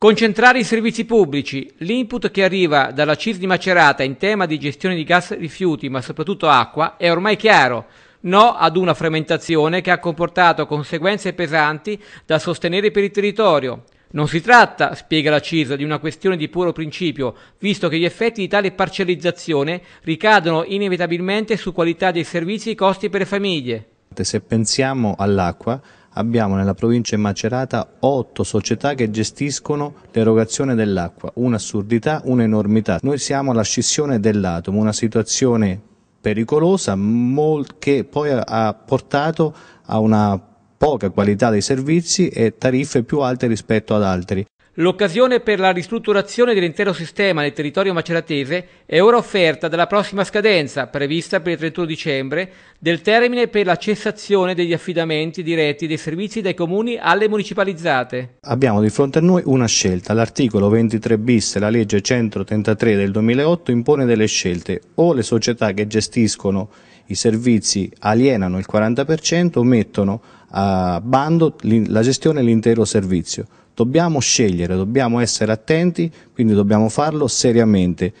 Concentrare i servizi pubblici, l'input che arriva dalla CIS di Macerata in tema di gestione di gas rifiuti, ma soprattutto acqua, è ormai chiaro. No ad una frammentazione che ha comportato conseguenze pesanti da sostenere per il territorio. Non si tratta, spiega la CIS, di una questione di puro principio, visto che gli effetti di tale parcellizzazione ricadono inevitabilmente su qualità dei servizi e costi per le famiglie. Se pensiamo all'acqua, abbiamo nella provincia di Macerata otto società che gestiscono l'erogazione dell'acqua, un'assurdità, un'enormità. Noi siamo alla scissione dell'atomo, una situazione pericolosa che poi ha portato a una poca qualità dei servizi e tariffe più alte rispetto ad altri. L'occasione per la ristrutturazione dell'intero sistema nel territorio maceratese è ora offerta dalla prossima scadenza, prevista per il 31 dicembre, del termine per la cessazione degli affidamenti diretti dei servizi dai comuni alle municipalizzate. Abbiamo di fronte a noi una scelta. L'articolo 23 bis della legge 133 del 2008 impone delle scelte. O le società che gestiscono i servizi alienano il 40% o mettono a bando la gestione dell'intero servizio. Dobbiamo scegliere, dobbiamo essere attenti, quindi dobbiamo farlo seriamente